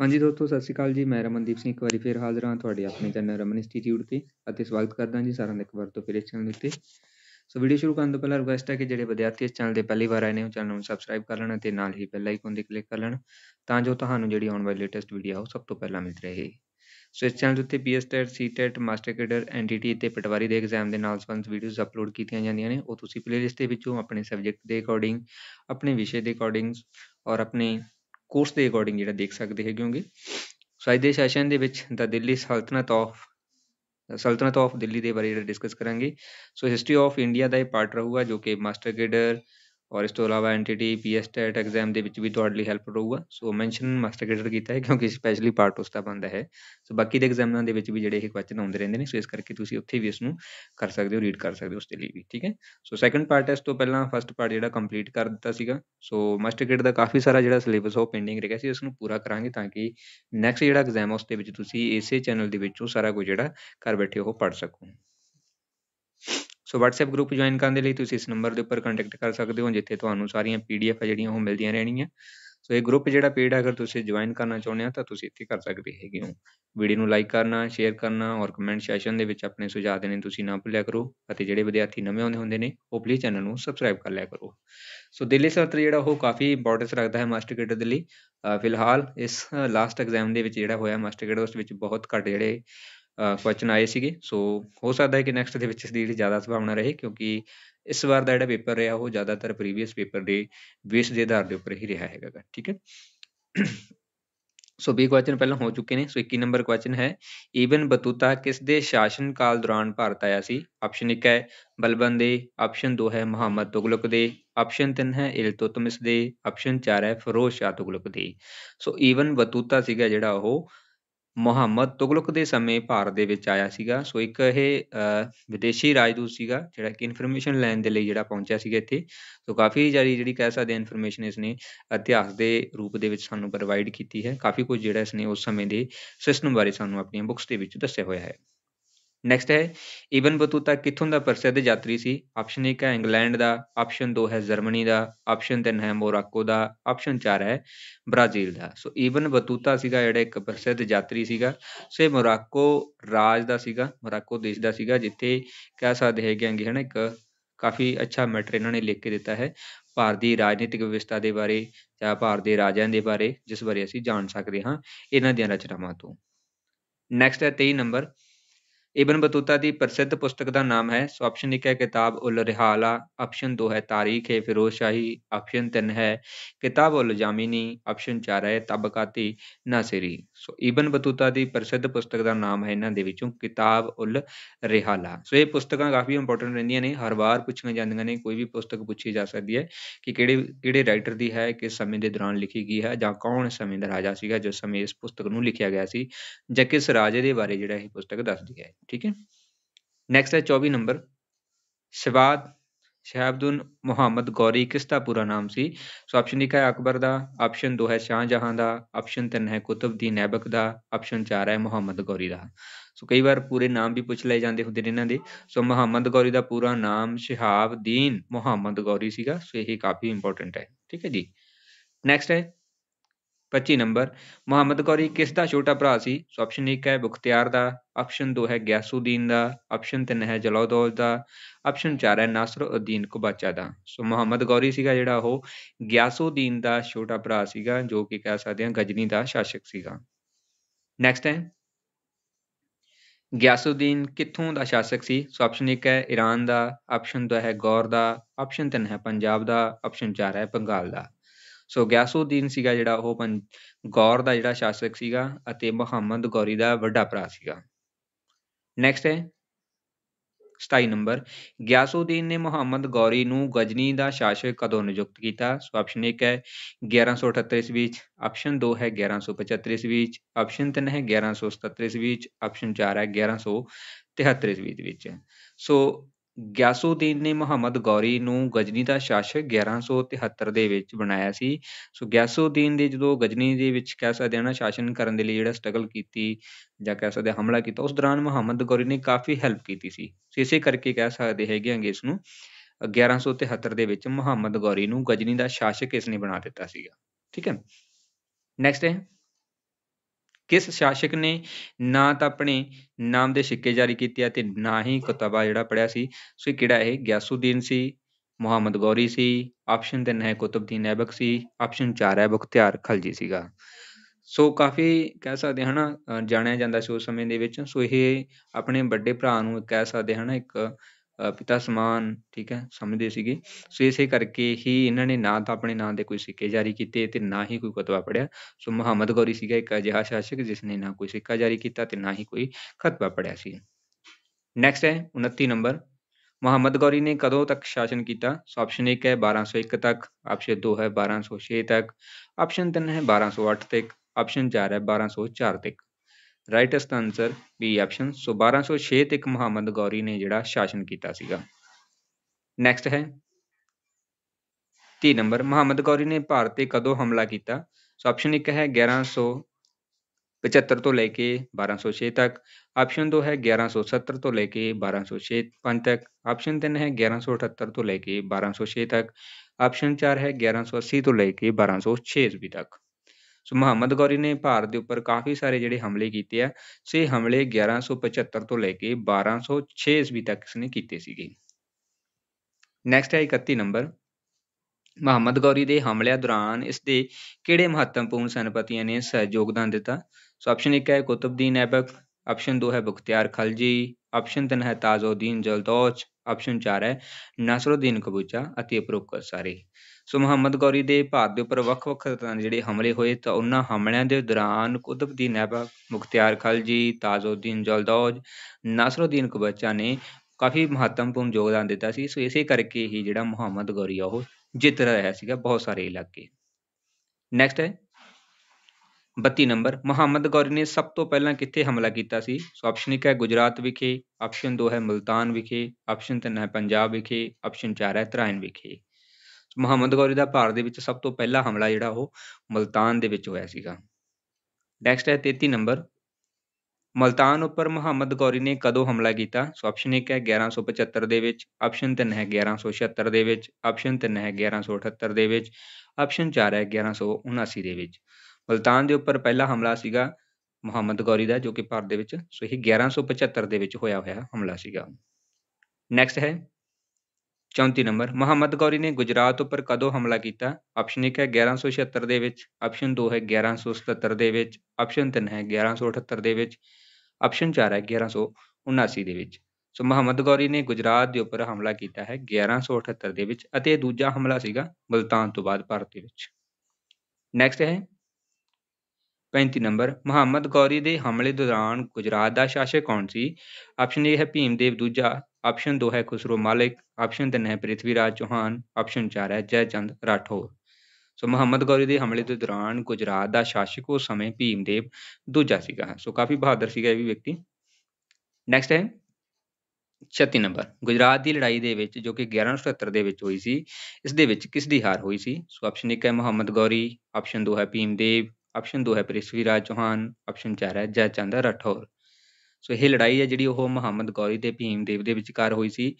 ਹਾਂਜੀ ਦੋਸਤੋ ਸਤਿ ਸ਼੍ਰੀ ਅਕਾਲ ਜੀ ਮੈਂ ਰਮਨਦੀਪ ਸਿੰਘ ਇੱਕ ਵਾਰੀ ਫੇਰ ਹਾਜ਼ਰ ਹਾਂ ਤੁਹਾਡੇ ਆਪਣੇ ਚੈਨਲ ਰਮਨ ਇੰਸਟੀਚਿਊਟ ਤੇ ਅਤੇ ਸਵਾਗਤ ਕਰਦਾ ਜੀ ਸਾਰਿਆਂ ਦਾ ਇੱਕ ਵਾਰ ਤੋਂ ਫਿਰ ਇਸ ਚੈਨਲ ਉੱਤੇ ਸੋ ਵੀਡੀਓ ਸ਼ੁਰੂ ਕਰਨ ਤੋਂ ਪਹਿਲਾਂ ਰਿਕਵੈਸਟ ਹੈ ਕਿ ਜਿਹੜੇ ਵਿਦਿਆਰਥੀ ਇਸ ਚੈਨਲ ਤੇ ਪਹਿਲੀ ਵਾਰ ਆਏ ਨੇ ਉਹ ਚੈਨਲ ਨੂੰ ਸਬਸਕ੍ਰਾਈਬ ਕਰ ਲੈਣ ਤੇ ਨਾਲ ਹੀ ਬੈਲ ਆਈਕਨ ਤੇ ਕਲਿੱਕ ਕਰ ਲੈਣ ਤਾਂ ਜੋ ਤੁਹਾਨੂੰ ਜਿਹੜੀ ਆਉਣ ਵਾਲੀ ਲੇਟੈਸਟ ਵੀਡੀਓ ਆ ਉਹ ਸਭ ਤੋਂ ਪਹਿਲਾਂ ਮਿਲ ਰਹੇ ਸੋ ਇਸ ਚੈਨਲ ਉੱਤੇ PS TET CTET master cadre NTT ਤੇ ਪਟਵਾਰੀ ਦੇ ਐਗਜ਼ਾਮ ਦੇ ਨਾਲ ਸੰਬੰਧਿਤ ਵੀਡੀਓਜ਼ ਅਪਲੋਡ ਕੀਤੀਆਂ ਜਾਂਦੀਆਂ ਨੇ ਉਹ ਤੁਸੀਂ ਪਲੇਲਿਸਟ ਦੇ ਵਿੱਚੋਂ ਆਪਣੇ ਸਬਜੈਕਟ ਦੇ ਅਕੋਰਡਿੰਗ ਆਪਣੇ ਵਿਸ਼ੇ ਦੇ ਅਕੋਰਡਿੰਗ ਔਰ ਆਪਣੇ ਕੋਰਸ ਦੇ ਅਕੋਰਡਿੰਗ ਜਿਹੜਾ ਦੇਖ ਸਕਦੇ ਹੈਗੇ ਸੋ ਅੱਜ ਦੇ ਸੈਸ਼ਨ ਦੇ ਵਿੱਚ ਦਾ ਦਿੱਲੀ ਸਲਤਨਤ ਆਫ ਸਲਤਨਤ ਆਫ ਦਿੱਲੀ ਦੇ ਬਾਰੇ ਜਿਹੜਾ ਡਿਸਕਸ ਕਰਾਂਗੇ ਸੋ ਹਿਸਟਰੀ ਆਫ ਇੰਡੀਆ ਦਾ ਇਹ ਪਾਰਟ ਰਹੂਗਾ ਜੋ ਕਿ ਮਾਸਟਰ ਕੇਡਰ ਔਰ ਇਸ ਤੋਂ ਇਲਾਵਾ ਐਂਟੀਟੀ ਪੀਐਸਟੈਟ ਐਗਜ਼ਾਮ ਦੇ ਵਿੱਚ ਵੀ ਤੁਹਾਡੇ ਲਈ ਹੈਲਪ ਰਹੂਗਾ ਸੋ ਮੈਂਸ਼ਨ ਮਾਸਟਰ ਕੇਡਰ ਕੀਤਾ ਹੈ ਕਿਉਂਕਿ ਸਪੈਸ਼ਲੀ ਪਾਰਟ ਉਸ ਦਾ ਬੰਦਾ ਹੈ ਸੋ ਬਾਕੀ ਦੇ ਐਗਜ਼ਾਮਾਂ ਦੇ ਵਿੱਚ ਵੀ ਜਿਹੜੇ ਇਹ ਕੁਐਸਚਨ ਆਉਂਦੇ ਰਹਿੰਦੇ ਨੇ ਸੋ ਇਸ ਕਰਕੇ ਤੁਸੀਂ ਉੱਥੇ ਵੀ ਇਸ ਨੂੰ ਕਰ ਸਕਦੇ ਹੋ ਰੀਡ ਕਰ ਸਕਦੇ ਹੋ ਉਸ ਦੇ ਲਈ ਵੀ ਠੀਕ ਹੈ ਸੋ ਸੈਕੰਡ ਪਾਰਟ ਇਸ ਤੋਂ ਪਹਿਲਾਂ ਫਸਟ ਪਾਰਟ ਜਿਹੜਾ ਕੰਪਲੀਟ ਕਰ ਦਿੱਤਾ ਸੀਗਾ ਸੋ ਮਾਸਟਰ ਕੇਡਰ ਦਾ ਕਾਫੀ ਸਾਰਾ ਜਿਹੜਾ ਸਿਲੇਬਸ ਉਹ ਪੈਂਡਿੰਗ ਰਿਹਾ ਸੀ ਉਸ ਨੂੰ ਪੂਰਾ ਕਰਾਂਗੇ ਤਾਂ ਕਿ ਨੈਕਸਟ ਜਿਹੜਾ ਐਗਜ਼ਾਮ ਉਸ ਦੇ ਵਿੱਚ ਤੁਸੀਂ ਇਸੇ ਚੈਨਲ ਦੇ ਵਿੱਚੋਂ ਸਾਰਾ ਕੁਝ ਜਿਹੜਾ ਘਰ ਬੈਠੇ ਉਹ ਪੜ੍ਹ ਸਕੋ ਸੋ WhatsApp ਗਰੁੱਪ ਜੁਆਇਨ ਕਰਨ ਦੇ ਲਈ ਤੁਸੀਂ ਇਸ ਨੰਬਰ ਦੇ ਉੱਪਰ ਕੰਟੈਕਟ ਕਰ ਸਕਦੇ ਹੋ ਜਿੱਥੇ ਤੁਹਾਨੂੰ ਸਾਰੀਆਂ PDF ਆ ਜਿਹੜੀਆਂ ਉਹ ਮਿਲਦੀਆਂ ਰਹਿਣੀਆਂ ਸੋ ਇਹ ਗਰੁੱਪ ਜਿਹੜਾ ਪੇਡ ਅਗਰ ਤੁਸੀਂ ਜੁਆਇਨ ਕਰਨਾ ਚਾਹੁੰਦੇ ਹੋ ਤਾਂ ਤੁਸੀਂ ਇੱਥੇ ਕਰ ਸਕਦੇ ਹੈਗੇ ਹੋ ਵੀਡੀਓ ਨੂੰ ਲਾਈਕ ਕਰਨਾ ਸ਼ੇਅਰ ਕਰਨਾ ਔਰ ਕਮੈਂਟ ਸੈਸ਼ਨ ਦੇ ਵਿੱਚ ਆਪਣੇ ਸੁਝਾਅ ਦੇਣੇ ਤੁਸੀਂ ਨਾ ਭੁੱਲਿਆ ਕਰੋ ਅਤੇ ਜਿਹੜੇ ਵਿਦਿਆਰਥੀ ਨਵੇਂ ਆਉਂਦੇ ਹੁੰਦੇ ਨੇ ਉਹ ਪਲੀਜ਼ ਚੈਨਲ ਨੂੰ ਸਬਸਕ੍ਰਾਈਬ ਕਰ ਲਿਆ ਕਰੋ ਸੋ ਦਿੱਲੀ ਸਤਰ ਜਿਹੜਾ ਉਹ ਕਾਫੀ ਇੰਪੋਰਟੈਂਸ ਰੱਖਦਾ ਹੈ ਮਾਸਟਰ ਗ੍ਰੇਡ ਦੇ ਲਈ ਫਿਲਹਾਲ ਇਸ ਲਾਸਟ ਐਗਜ਼ਾਮ ਦੇ ਵਿੱਚ ਜਿਹੜਾ ਹੋਇਆ ਮਾਸਟਰ ਗ੍ਰੇਡ ਉਸ ਵਿੱਚ ਬਹੁਤ ਘੱਟ ਜਿਹੜੇ ਕੁਐਸਚਨ ਆਏ ਸੀਗੇ ਸੋ ਹੋ ਸਕਦਾ ਹੈ ਕਿ ਨੈਕਸਟ ਦੇ ਵਿੱਚ ਇਸ ਦੀ ਜ਼ਿਆਦਾ ਸੰਭਾਵਨਾ ਰਹੇ ਕਿਉਂਕਿ ਇਸ ਵਾਰ ਦਾ ਜਿਹੜਾ ਪੇਪਰ ਰਿਹਾ ਉਹ ਜ਼ਿਆਦਾਤਰ ਪ੍ਰੀਵੀਅਸ ਪੇਪਰ ਦੇ ਬੇਸ ਦੇ ਆਧਾਰ ਦੇ ਉੱਪਰ ਹੀ ਰਿਹਾ ਹੈਗਾ ਠੀਕ ਹੈ ਸੋ ਬੀ ਕੁਐਸਚਨ ਪਹਿਲਾਂ ਹੋ ਚੁੱਕੇ ਨੇ ਸੋ 21 ਨੰਬਰ ਕੁਐਸਚਨ ਹੈ ਈਵਨ ਬਤੂਤਾ ਕਿਸ ਦੇ ਸ਼ਾਸਨ ਕਾਲ ਦੌਰਾਨ ਭਾਰਤ ਆਇਆ ਸੀ ਆਪਸ਼ਨ 1 ਹੈ ਬਲਬਨ ਦੇ ਆਪਸ਼ਨ 2 ਹੈ ਮੁਹੰਮਦ ਤੁਗਲਕ ਦੇ ਆਪਸ਼ਨ 3 ਹੈ ਇਲਤੁਤਮਿਸ ਦੇ ਆਪਸ਼ਨ 4 ਹੈ ਫਿਰੋਜ਼ ਸ਼ਾਹ ਤੁਗਲਕ ਦੇ ਸੋ ਈਵਨ ਬਤੂਤਾ ਸੀਗਾ ਜਿਹੜਾ ਉਹ ਮੁਹੰਮਦ ਤੁਗਲਕ ਦੇ ਸਮੇਂ ਭਾਰਤ ਦੇ ਵਿੱਚ ਆਇਆ ਸੀਗਾ ਸੋ ਇੱਕ ਇਹ ਵਿਦੇਸ਼ੀ ਰਾਜਦੂਤ ਸੀਗਾ ਜਿਹੜਾ ਕਿ ਇਨਫੋਰਮੇਸ਼ਨ ਲੈਣ ਦੇ ਲਈ ਜਿਹੜਾ ਪਹੁੰਚਿਆ ਸੀਗਾ ਇੱਥੇ ਸੋ ਕਾਫੀ ਜਾਰੀ ਜਿਹੜੀ ਕਹਿ ਸਕਦੇ ਇਨਫੋਰਮੇਸ਼ਨ ਇਸਨੇ ਇਤਿਹਾਸ ਦੇ ਰੂਪ ਦੇ ਵਿੱਚ ਸਾਨੂੰ ਪ੍ਰੋਵਾਈਡ ਕੀਤੀ ਹੈ ਕਾਫੀ ਕੁਝ ਜਿਹੜਾ ਇਸਨੇ ਉਸ ਸਮੇਂ ਦੇ ਸਿਸਟਮ ਬਾਰੇ ਸਾਨੂੰ ਆਪਣੀਆਂ ਬੁੱਕਸ ਦੇ ਵਿੱਚ ਦੱਸਿਆ ਹੋਇਆ ਹੈ ਨੈਕਸਟ ਹੈ ਇਬਨ ਬਤੂਤਾ ਕਿੱਥੋਂ ਦਾ ਪ੍ਰਸਿੱਧ ਯਾਤਰੀ ਸੀ ਆਪਸ਼ਨ 1 ਹੈ ਇੰਗਲੈਂਡ ਦਾ ਆਪਸ਼ਨ 2 ਹੈ ਜਰਮਨੀ ਦਾ ਆਪਸ਼ਨ 3 ਹੈ ਮੋਰਾਕੋ ਦਾ ਆਪਸ਼ਨ 4 ਹੈ ਬ੍ਰਾਜ਼ੀਲ ਦਾ ਸੋ ਇਬਨ ਬਤੂਤਾ ਸੀਗਾ ਜਿਹੜਾ ਇੱਕ ਪ੍ਰਸਿੱਧ ਯਾਤਰੀ ਸੀਗਾ ਸੋ ਇਹ ਮੋਰਾਕੋ ਰਾਜ ਦਾ ਸੀਗਾ ਮੋਰਾਕੋ ਦੇਸ਼ ਦਾ ਸੀਗਾ ਜਿੱਥੇ ਕਹਿ ਸਕਦੇ ਹੈਗੇ ਆਂਗੇ ਹਨ ਇੱਕ ਕਾਫੀ ਅੱਛਾ ਮੈਟਰ ਇਹਨਾਂ ਨੇ ਲਿਖ ਕੇ ਦਿੱਤਾ ਹੈ ਭਾਰਤੀ ਰਾਜਨੀਤਿਕ ਵਿਵਸਥਾ ਦੇ ਬਾਰੇ ਜਾਂ ਭਾਰਤੀ ਰਾਜਿਆਂ ਦੇ ਬਾਰੇ ਜਿਸ ਬਾਰੇ ਅਸੀਂ ਜਾਣ ਸਕਦੇ ਹਾਂ ਇਹਨਾਂ ਦੀਆਂ ਰਚਨਾਵਾਂ ਤੋਂ ਨੈਕਸਟ ਹੈ 23 ਨੰਬਰ ਇਬਨ ਬਤੂਤਾ ਦੀ ਪ੍ਰਸਿੱਧ ਪੁਸਤਕ ਦਾ ਨਾਮ ਹੈ ਸੋ ਆਪਸ਼ਨ 1 ਹੈ ਕਿਤਾਬ ਉਲ ਰਿਹਾਲਾ ਆਪਸ਼ਨ 2 ਹੈ ਤਾਰੀਖ ਹੈ ਫਿਰੋਜ਼ ਸ਼ਾਹੀ ਆਪਸ਼ਨ 3 ਹੈ ਕਿਤਾਬ ਉਲ ਜਾਮਿਨੀ ਆਪਸ਼ਨ 4 ਹੈ ਤਬਕਾਤੀ ਨਾਸਰੀ ਸੋ ਇਬਨ ਬਤੂਤਾ ਦੀ ਪ੍ਰਸਿੱਧ ਪੁਸਤਕ ਦਾ ਨਾਮ ਹੈ ਇਹਨਾਂ ਦੇ ਵਿੱਚੋਂ ਕਿਤਾਬ ਉਲ ਰਿਹਾਲਾ ਸੋ ਇਹ ਪੁਸਤਕਾਂ ਕਾਫੀ ਇੰਪੋਰਟੈਂਟ ਰਹਿੰਦੀਆਂ ਨੇ ਹਰ ਵਾਰ ਪੁੱਛੀਆਂ ਜਾਂਦੀਆਂ ਨੇ ਕੋਈ ਵੀ ਪੁਸਤਕ ਪੁੱਛੀ ਜਾ ਸਕਦੀ ਹੈ ਕਿ ਕਿਹੜੇ ਕਿਹੜੇ ਰਾਈਟਰ ਦੀ ਹੈ ਕਿਸ ਸਮੇਂ ਦੇ ਦੌਰਾਨ ਲਿਖੀ ਗਈ ਹੈ ਜਾਂ ਕੌਣ ਸਮੇਂ ਦਾ ਰਾਜਾ ਸੀਗਾ ਜਿਸ ਸਮੇਂ ਇਸ ਪੁਸਤਕ ਨੂੰ ਲਿਖਿਆ ਗਿਆ ਸੀ ਜਾਂ ਕਿਸ ਰਾਜੇ ਦੇ ਬਾਰੇ ਜਿਹੜਾ ਇਹ ਪੁਸਤਕ ਦੱਸਦੀ ਹੈ ठीक है नेक्स्ट है चौबीस नंबर शबाद शहाबुद्दीन मोहम्मद गौरी किसका पूरा नाम सी सो ऑप्शन एक है अकबर का ऑप्शन दो है शाहजहां का ऑप्शन तीन है कुतुबद्दीन ऐबक का ऑप्शन चार है मोहम्मद गौरी का सो कई बार पूरे नाम भी पूछ ले जाते होंगे इन्हों के सो ਸੋ गौरी का पूरा नाम ਨਾਮ ਸ਼ਹਾਬਦੀਨ गौरी सो यही काफ़ी इंपोर्टेंट है ठीक है जी नैक्सट है 25 ਨੰਬਰ ਮੁਹੰਮਦ ਗੌਰੀ ਕਿਸ ਦਾ ਛੋਟਾ ਭਰਾ ਸੀ ਸੋ ਆਪਸ਼ਨ 1 ਹੈ ਬਖਤਿਆਰ ਦਾ ਆਪਸ਼ਨ 2 ਹੈ ਗਿਆਸੂਦੀਨ ਦਾ ਆਪਸ਼ਨ 3 ਹੈ ਜਲਾਉਦੌਜ ਦਾ ਆਪਸ਼ਨ 4 ਹੈ ਨਾਸਰਉਦੀਨ ਕੁਬਾਚਾ ਦਾ ਸੋ ਮੁਹੰਮਦ ਗੌਰੀ ਸੀਗਾ ਜਿਹੜਾ ਉਹ ਗਿਆਸੂਦੀਨ ਦਾ ਛੋਟਾ ਭਰਾ ਸੀਗਾ ਜੋ ਕਿ ਕਹਿ ਸਕਦੇ ਹਾਂ ਗਜਨੀ ਦਾ ਸ਼ਾਸਕ ਸੀਗਾ ਨੈਕਸਟ ਹੈ ਗਿਆਸੂਦੀਨ ਕਿੱਥੋਂ ਦਾ ਸ਼ਾਸਕ ਸੀ ਸੋ ਆਪਸ਼ਨ 1 ਹੈ ਈਰਾਨ ਦਾ ਆਪਸ਼ਨ 2 ਹੈ ਗੌਰ ਦਾ ਆਪਸ਼ਨ 3 ਹੈ ਪੰਜਾਬ ਦਾ ਆਪਸ਼ਨ 4 ਹੈ ਬੰਗਾਲ ਦਾ ਸੋ ਗਿਆਸੂਦੀਨ ਸੀਗਾ ਜਿਹੜਾ ਉਹ ਪੰ ਗੌਰ ਦਾ ਜਿਹੜਾ ਸ਼ਾਸਕ ਸੀਗਾ ਅਤੇ ਮੁਹੰਮਦ ਗੌਰੀ ਦਾ ਵੱਡਾ ਭਰਾ ਸੀਗਾ ਨੈਕਸਟ ਹੈ 27 ਨੰਬਰ ਗਿਆਸੂਦੀਨ ਨੇ ਮੁਹੰਮਦ ਗੌਰੀ ਨੂੰ ਗਜਨੀ ਦਾ ਸ਼ਾਸਕ ਕਦੋਂ ਨਿਯੁਕਤ ਕੀਤਾ ਸੋ ਆਪਸ਼ਨ 1 ਹੈ 1178 ਈਸਵੀ ਵਿੱਚ ਆਪਸ਼ਨ 2 ਹੈ 1175 ਈਸਵੀ ਵਿੱਚ ਆਪਸ਼ਨ 3 ਹੈ 1177 ਈਸਵੀ ਵਿੱਚ ਆਪਸ਼ਨ 4 ਹੈ 1173 ਈਸਵੀ ਵਿੱਚ ਸੋ ਗਿਆਸੂਦੀਨ ਨੇ ਮੁਹੰਮਦ ਗੌਰੀ ਨੂੰ ਗਜ਼ਨੀ ਦਾ ਸ਼ਾਸਕ ਗਿਆਰਾਂ ਸੌ ਦੇ ਵਿੱਚ ਬਣਾਇਆ ਸੀ ਸੋ ਗਿਆਸੂਦੀਨ ਦੇ ਜਦੋਂ ਗਜ਼ਨੀ ਦੇ ਵਿੱਚ ਕਹਿ ਸਕਦੇ ਹਾਂ ਨਾ ਸ਼ਾਸਨ ਕਰਨ ਦੇ ਲਈ ਜਿਹੜਾ ਸਟਰਗਲ ਕੀਤੀ ਜਾਂ ਕਹਿ ਸਕਦੇ ਹਮਲਾ ਕੀਤਾ ਉਸ ਦੌਰਾਨ ਮੁਹੰਮਦ ਗੌਰੀ ਨੇ ਕਾਫੀ ਹੈਲਪ ਕੀਤੀ ਸੀ ਸੋ ਇਸੇ ਕਰਕੇ ਕਹਿ ਸਕਦੇ ਹੈਗੇ ਆਂਗੇ ਇਸ ਨੂੰ 1173 ਦੇ ਵਿੱਚ ਮੁਹੰਮਦ ਗੌਰੀ ਨੂੰ ਗਜ਼ਨੀ ਦਾ ਸ਼ਾਸਕ ਇਸ ਨੇ ਬਣਾ ਦਿੱਤਾ ਸੀਗਾ ਠੀਕ ਹੈ ਨੈਕਸਟ ਹੈ ਕਿਸ ਸ਼ਾਸਕ ਨੇ ਨਾ ਤਾਂ ਆਪਣੇ ਨਾਮ ਦੇ ਸਿੱਕੇ ਜਾਰੀ ਕੀਤੇ ਅਤੇ ਨਾ ਹੀ ਕਤਬਾ ਜਿਹੜਾ ਪੜਿਆ ਸੀ ਸੋ ਕਿਹੜਾ ਇਹ ਗਿਆਸੂਦੀਨ ਸੀ ਮੁਹੰਮਦ ਗੌਰੀ ਸੀ ਆਪਸ਼ਨ 3 ਹੈ ਕੁਤਬਦੀਨ ਐਬਕ ਸੀ ਆਪਸ਼ਨ 4 ਹੈ ਬਖਤਿਆਰ ਖਲਜੀ ਸੀਗਾ ਸੋ ਕਾਫੀ ਕਹਿ ਸਕਦੇ ਹਨਾ ਜਾਣਿਆ ਜਾਂਦਾ ਸੀ ਉਸ ਸਮੇਂ ਦੇ ਵਿੱਚ ਸੋ ਇਹ ਆਪਣੇ ਵੱਡੇ ਭਰਾ ਨੂੰ ਕਹਿ ਸਕਦੇ ਹਨਾ ਇੱਕ ਪਿਤਾ ਸਮਾਨ ਠੀਕ ਹੈ ਸਮਝਦੇ ਸੀਗੇ ਸੋ ਇਸੇ ਕਰਕੇ ਹੀ ਇਹਨਾਂ ਨੇ ਨਾ ਤਾਂ ਆਪਣੇ ਨਾਂ ਦੇ ਕੋਈ ਸਿੱਕੇ ਜਾਰੀ ਕੀਤੇ ਤੇ ਨਾ ਹੀ ਕੋਈ ਖਤਵਾ ਪੜਿਆ ਸੋ ਮੁਹੰਮਦ ਗੌਰੀ ਸੀਗਾ ਇੱਕ ਅਜਿਹਾ ਸ਼ਾਸਕ ਜਿਸ ਨੇ ਨਾ ਕੋਈ ਸਿੱਕਾ ਜਾਰੀ ਕੀਤਾ ਤੇ ਨਾ ਹੀ ਕੋਈ ਖਤਵਾ ਪੜਿਆ ਸੀ ਨੈਕਸਟ ਹੈ 29 ਨੰਬਰ ਮੁਹੰਮਦ ਗੌਰੀ ਨੇ ਕਦੋਂ ਤੱਕ ਸ਼ਾਸਨ ਕੀਤਾ ਸੋ ਆਪਸ਼ਨ 1 ਹੈ 1201 ਤੱਕ ਆਪਸ਼ਨ 2 ਹੈ 1206 ਤੱਕ ਆਪਸ਼ਨ 3 ਹੈ 1208 ਤੱਕ ਆਪਸ਼ਨ 4 ਹੈ 1204 ਤੱਕ राइट का आंसर बी ऑप्शन सो बारह सौ छे तक मुहम्मद गौरी ने जोड़ा शासन किया नैक्सट है ती नंबर मुहम्मद गौरी ने भारत पर कदों हमला किया सो ऑप्शन एक है ग्यारह सौ पचहत्तर तो लेके बारह सौ छे तक ऑप्शन दो है ग्यारह सौ सत्तर तो लेके बारह सौ छे पांच तक ऑप्शन तीन है ग्यारह सौ अठहत्तर तो लेके बारह सौ छे तक ऑप्शन चार है ग्यारह सौ अस्सी तो लेके बारह सौ छे ईस्वी तक ਸੋ ਮੁਹੰਮਦ ਗੌਰੀ ਨੇ ਭਾਰਤ ਦੇ ਉੱਪਰ ਕਾਫੀ ਸਾਰੇ ਜਿਹੜੇ ਹਮਲੇ ਕੀਤੇ ਆ ਸੋ ਇਹ ਹਮਲੇ 1175 ਤੋਂ ਲੈ ਕੇ 1206 ਈਸਵੀ ਤੱਕ ਇਸਨੇ ਕੀਤੇ ਸੀਗੇ ਨੈਕਸਟ ਹੈ 31 ਨੰਬਰ ਮੁਹੰਮਦ ਗੌਰੀ ਦੇ ਹਮਲਿਆਂ ਦੌਰਾਨ ਇਸ ਦੇ ਕਿਹੜੇ ਮਹੱਤਵਪੂਰਨ ਸੈਨਾਪਤੀਆਂ ਨੇ ਸਹਿਯੋਗਦਾਨ ਦਿੱਤਾ ਸੋ ਆਪਸ਼ਨ 1 ਹੈ ਕੁਤਬਦੀਨ ਐਬਕ ਆਪਸ਼ਨ 2 ਹੈ ਬਖਤਿਆਰ ਖਲਜੀ ਆਪਸ਼ਨ 3 ਹੈ ਤਾਜ਼ੁਦੀਨ ਜਲਦੌਚ ਆਪਸ਼ਨ 4 ਹੈ ਨਸਰਉਦੀਨ ਕਬੂਚਾ ਅਤੇ ਉਪਰੋਕਤ ਸਾਰੇ ਸੋ ਮੁਹੰਮਦ ਗੌਰੀ ਦੇ ਭਾਰਤ ਦੇ ਉੱਪਰ ਵੱਖ-ਵੱਖ ਤਰ੍ਹਾਂ ਦੇ ਜਿਹੜੇ ਹਮਲੇ ਹੋਏ ਤਾਂ ਉਹਨਾਂ ਹਮਲਿਆਂ ਦੇ ਦੌਰਾਨ ਕੁਤਬਦੀਨ ਨੈਬਾ ਮੁਖਤਿਆਰ ਖਲਜੀ ਤਾਜ਼ੁਦੀਨ ਜਲਦੋਜ ਨਸਰਉਦੀਨ ਕਬੂਚਾ ਨੇ ਕਾਫੀ ਮਹੱਤਵਪੂਰਨ ਯੋਗਦਾਨ ਦਿੱਤਾ ਸੀ ਸੋ ਇਸੇ ਕਰਕੇ ਹੀ ਜਿਹੜਾ ਮੁਹੰਮਦ ਗੌਰੀ ਆ ਉਹ ਜਿੱਤ ਰਿਹਾ ਸੀਗਾ ਬਹੁਤ ਸਾਰੇ ਇਲਾਕੇ ਨੈਕਸਟ ਹੈ 32 ਨੰਬਰ ਮੁਹੰਮਦ ਗੌਰੀ ਨੇ ਸਭ ਤੋਂ ਪਹਿਲਾਂ ਕਿੱਥੇ ਹਮਲਾ ਕੀਤਾ ਸੀ ਸੋ ਆਪਸ਼ਨ 1 ਹੈ ਗੁਜਰਾਤ ਵਿਖੇ ਆਪਸ਼ਨ 2 ਹੈ ਮਲਤਾਨ ਵਿਖੇ ਆਪਸ਼ਨ 3 ਹੈ ਪੰਜਾਬ ਵਿਖੇ ਆਪਸ਼ਨ 4 ਹੈ ਤਰਾਇਨ ਵਿਖੇ ਮੁਹੰਮਦ ਗੌਰੀ ਦਾ ਭਾਰਤ ਦੇ ਵਿੱਚ ਸਭ ਤੋਂ ਪਹਿਲਾ ਹਮਲਾ ਜਿਹੜਾ ਉਹ ਮਲਤਾਨ ਦੇ ਵਿੱਚ ਹੋਇਆ ਸੀਗਾ ਨੈਕਸਟ ਹੈ 33 ਨੰਬਰ ਮਲਤਾਨ ਉੱਪਰ ਮੁਹੰਮਦ ਗੌਰੀ ਨੇ ਕਦੋਂ ਹਮਲਾ ਕੀਤਾ ਸੋ ਆਪਸ਼ਨ 1 ਹੈ 1175 ਦੇ ਵਿੱਚ ਆਪਸ਼ਨ 3 ਹੈ 1176 ਦੇ ਵਿੱਚ ਆਪਸ਼ਨ 3 ਹੈ 1178 ਦੇ ਵਿੱਚ ਆਪਸ਼ਨ 4 ਹੈ 1179 ਦੇ ਵਿੱਚ ਮੁਲਤਾਨ ਦੇ ਉੱਪਰ ਪਹਿਲਾ ਹਮਲਾ ਸੀਗਾ ਮੁਹੰਮਦ ਗੌਰੀ ਦਾ ਜੋ ਕਿ ਭਾਰਤ ਦੇ ਵਿੱਚ ਸੋ ਇਹ 1175 ਦੇ ਵਿੱਚ ਹੋਇਆ ਹੋਇਆ ਹਮਲਾ ਸੀਗਾ ਨੈਕਸਟ ਹੈ 34 ਨੰਬਰ ਮੁਹੰਮਦ ਗੌਰੀ ਨੇ ਗੁਜਰਾਤ ਉੱਪਰ ਕਦੋਂ ਹਮਲਾ ਕੀਤਾ ਆਪਸ਼ਨ 1 ਹੈ 1176 ਦੇ ਵਿੱਚ ਆਪਸ਼ਨ 2 ਹੈ 1177 ਦੇ ਵਿੱਚ ਆਪਸ਼ਨ 3 ਹੈ 1178 ਦੇ ਵਿੱਚ ਆਪਸ਼ਨ 4 ਹੈ 1179 ਦੇ ਵਿੱਚ ਸੋ ਮੁਹੰਮਦ ਗੌਰੀ ਨੇ ਗੁਜਰਾਤ ਦੇ ਉੱਪਰ ਹਮਲਾ ਕੀਤਾ ਹੈ 1178 ਦੇ ਵਿੱਚ ਅਤੇ ਦੂਜਾ ਹਮਲਾ ਸੀਗਾ ਮਲਤਾਨ ਤੋਂ ਬਾਅਦ ਭਾਰਤ ਦੇ ਵਿੱਚ ਨੈਕਸਟ ਹੈ 35 ਨੰਬਰ ਮੁਹੰਮਦ ਗੌਰੀ ਦੇ ਹਮਲੇ ਦੌਰਾਨ ਗੁਜਰਾਤ ਦਾ ਸ਼ਾਸਕ ਕੌਣ ਸੀ ਆਪਸ਼ਨ A ਹੈ ਭੀਮ ਦੇਵ ਦੂਜਾ ਆਪਸ਼ਨ 2 ਹੈ ਖੁਸਰੋ ਮਾਲਿਕ ਆਪਸ਼ਨ 3 ਹੈ ਪ੍ਰਿਥਵੀ ਰਾਜ ਚੌਹਾਨ ਆਪਸ਼ਨ 4 ਹੈ ਜੈਚੰਦ ਰਾਠੌਰ ਸੋ ਮੁਹੰਮਦ ਗੌਰੀ ਦੇ ਹਮਲੇ ਦੇ ਦੌਰਾਨ ਗੁਜਰਾਤ ਦਾ ਸ਼ਾਸਕ ਉਸ ਸਮੇਂ ਭੀਮ ਦੇਵ ਦੂਜਾ ਸੀਗਾ ਸੋ ਕਾਫੀ ਬਹਾਦਰ ਸੀਗਾ ਇਹ ਵੀ ਵਿਅਕਤੀ ਨੈਕਸਟ ਹੈ 36 ਨੰਬਰ ਗੁਜਰਾਤ ਦੀ ਲੜਾਈ ਦੇ ਵਿੱਚ ਜੋ ਕਿ 1177 ਦੇ ਵਿੱਚ ਹੋਈ ਸੀ ਇਸ ਦੇ ਵਿੱਚ ਕਿਸ ਦੀ ਹਾਰ ਹੋਈ ਸੀ ਸੋ ਆਪਸ਼ਨ 1 ਹੈ ਮੁਹੰਮਦ ਗੌਰੀ ਆਪਸ਼ਨ 2 ਹੈ ਭੀਮ ਦੇਵ ਆਪਸ਼ਨ 2 ਹੈ ਪ੍ਰਿਥਵੀਰਾਜ ਚੌਹਾਨ ਆਪਸ਼ਨ 4 ਹੈ ਜੈਚੰਦ ਰਠੌਰ ਸੋ ਇਹ ਲੜਾਈ ਹੈ ਜਿਹੜੀ ਉਹ ਮੁਹੰਮਦ ਗੌਰੀ ਤੇ ਭੀਮ ਦੇਵ ਦੇ ਵਿਚਕਾਰ ਹੋਈ ਸੀ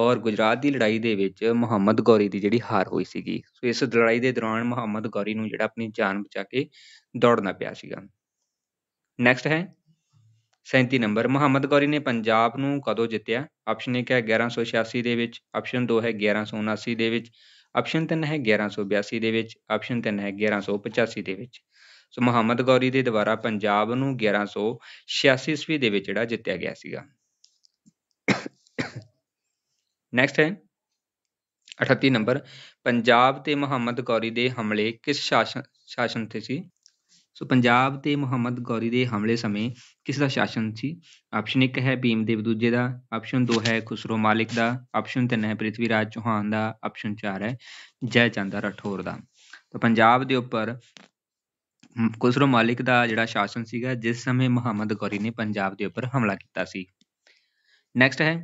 ਔਰ ਗੁਜਰਾਤ ਦੀ ਲੜਾਈ ਦੇ ਵਿੱਚ ਮੁਹੰਮਦ ਗੌਰੀ ਦੀ ਜਿਹੜੀ ਹਾਰ ਹੋਈ ਸੀਗੀ ਸੋ ਇਸ ਲੜਾਈ ਦੇ ਦੌਰਾਨ ਮੁਹੰਮਦ ਗੌਰੀ ਨੂੰ ਜਿਹੜਾ ਆਪਣੀ ਜਾਨ ਬਚਾ ਕੇ ਦੌੜਨਾ ਪਿਆ ਸੀਗਾ ਨੈਕਸਟ ਹੈ 37 ਨੰਬਰ ਮੁਹੰਮਦ ਗੌਰੀ ਨੇ ਪੰਜਾਬ ਨੂੰ ਕਦੋਂ ਜਿੱਤਿਆ ਆਪਸ਼ਨ 1 ਹੈ 1186 ਦੇ ਵਿੱਚ ਆਪਸ਼ਨ 2 ਹੈ 1179 ਦੇ ਵਿੱਚ ਆਪਸ਼ਨ 3 ਹੈ 1182 ਦੇ ਵਿੱਚ ਆਪਸ਼ਨ 3 ਹੈ 1185 ਦੇ ਵਿੱਚ ਸੋ ਮੁਹੰਮਦ ਗੌਰੀ ਦੇ ਦੁਆਰਾ ਪੰਜਾਬ ਨੂੰ 1186 ਈਸਵੀ ਦੇ ਵਿੱਚ ਜਿਹੜਾ ਜਿੱਤਿਆ ਗਿਆ ਸੀਗਾ ਨੈਕਸਟ ਹੈ 38 ਨੰਬਰ ਪੰਜਾਬ ਤੇ ਮੁਹੰਮਦ ਗੌਰੀ ਦੇ ਹਮਲੇ ਕਿਸ ਸ਼ਾਸਨ ਸ਼ਾਸਨ ਤੇ ਸੀ ਸੋ ਪੰਜਾਬ ਤੇ ਮੁਹੰਮਦ ਗੌਰੀ ਦੇ ਹਮਲੇ ਸਮੇਂ ਕਿਸ ਦਾ ਸ਼ਾਸਨ ਸੀ ਆਪਸ਼ਨ 1 ਹੈ ਭੀਮਦੇਵ ਦੂਜੇ ਦਾ ਆਪਸ਼ਨ 2 ਹੈ ਖੁਸਰੋ ਮਾਲਿਕ ਦਾ ਆਪਸ਼ਨ 3 ਹੈ ਰਾਜ ਚੌਹਾਨ ਦਾ ਆਪਸ਼ਨ 4 ਹੈ ਜੈ ਚੰਦ ਰਠੌਰ ਦਾ ਤਾਂ ਪੰਜਾਬ ਦੇ ਉੱਪਰ ਖੁਸਰੋ ਮਾਲਿਕ ਦਾ ਜਿਹੜਾ ਸ਼ਾਸਨ ਸੀਗਾ ਜਿਸ ਸਮੇਂ ਮੁਹੰਮਦ ਗੌਰੀ ਨੇ ਪੰਜਾਬ ਦੇ ਉੱਪਰ ਹਮਲਾ ਕੀਤਾ ਸੀ next ਹੈ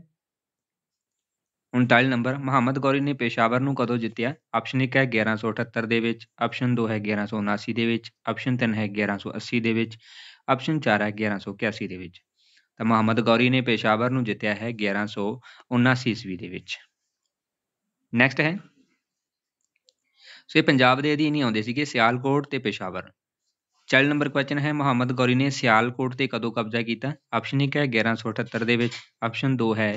ਟਾਈਲ ਨੰਬਰ ਮੁਹੰਮਦ ਗੌਰੀ ਨੇ ਪੇਸ਼ਾਵਰ ਨੂੰ ਕਦੋਂ ਜਿੱਤਿਆ ਆਪਸ਼ਨ 1 ਹੈ 1178 ਦੇ ਵਿੱਚ ਆਪਸ਼ਨ 2 ਹੈ 1179 ਦੇ ਵਿੱਚ ਆਪਸ਼ਨ 3 ਹੈ 1180 ਦੇ ਵਿੱਚ ਆਪਸ਼ਨ 4 ਹੈ 1181 ਦੇ ਵਿੱਚ ਤਾਂ ਮੁਹੰਮਦ ਗੌਰੀ ਨੇ ਪੇਸ਼ਾਵਰ ਨੂੰ ਜਿੱਤਿਆ ਹੈ 1179 ਈਸਵੀ ਦੇ ਵਿੱਚ ਨੈਕਸਟ ਹੈ ਸੋ ਇਹ ਪੰਜਾਬ ਦੇ ਅਧੀਨ ਹੀ ਆਉਂਦੇ ਸੀਗੇ ਸਿਆਲਕੋਟ ਤੇ ਪੇਸ਼ਾਵਰ 40 ਨੰਬਰ ਕੁਐਸਚਨ ਹੈ ਮੁਹੰਮਦ ਗੌਰੀ ਨੇ ਸਿਆਲਕੋਟ ਤੇ ਕਦੋਂ ਕਬਜ਼ਾ ਕੀਤਾ ਆਪਸ਼ਨ 1 ਹੈ 1178 ਦੇ ਵਿੱਚ ਆਪਸ਼ਨ 2 ਹੈ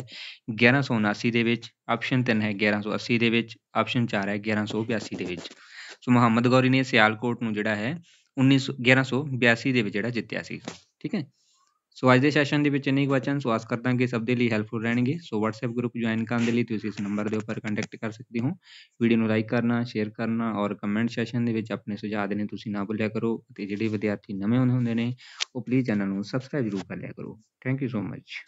1179 ਦੇ ਵਿੱਚ ਆਪਸ਼ਨ 3 ਹੈ 1180 ਦੇ ਵਿੱਚ ਆਪਸ਼ਨ 4 ਹੈ 1182 ਦੇ ਵਿੱਚ ਸੋ ਮੁਹੰਮਦ ਗੌਰੀ ਨੇ ਸਿਆਲਕੋਟ ਨੂੰ ਜਿਹੜਾ ਹੈ 19 1182 ਦੇ ਵਿੱਚ ਜਿਹੜਾ ਜਿੱਤਿਆ ਸੀ ਠੀਕ ਹੈ ਸੋ ਅੱਜ ਦੇ ਸੈਸ਼ਨ ਦੇ ਵਿੱਚ ਇੰਨੇ ਕੁਐਸਚਨ ਸੋ ਆਸ ਕਰਦਾ ਕਿ ਸਭ ਦੇ ਲਈ ਹੈਲਪਫੁਲ ਰਹਿਣਗੇ ਸੋ WhatsApp ਗਰੁੱਪ ਜੁਆਇਨ ਕਰਨ ਦੇ ਲਈ ਤੁਸੀਂ ਇਸ ਨੰਬਰ ਦੇ ਉੱਪਰ ਕੰਟੈਕਟ ਕਰ ਸਕਦੇ ਹੋ ਵੀਡੀਓ ਨੂੰ ਲਾਈਕ ਕਰਨਾ ਸ਼ੇਅਰ ਕਰਨਾ ਔਰ ਕਮੈਂਟ ਸੈਸ਼ਨ ਦੇ ਵਿੱਚ ਆਪਣੇ ਸੁਝਾਅ ਦੇਣੇ ਤੁਸੀਂ ਨਾ ਭੁੱਲਿਆ ਕਰੋ ਤੇ ਜਿਹੜੇ ਵਿਦਿਆਰਥੀ ਨਵੇਂ ਹੁੰਦੇ ਨੇ ਉਹ ਪਲੀਜ਼ ਚੈਨਲ ਨੂੰ ਸਬਸਕ੍ਰਾਈਬ ਜ਼ਰੂਰ ਕਰ ਲਿਆ ਕਰੋ ਥੈਂਕ ਯੂ ਸੋ ਮੱਚ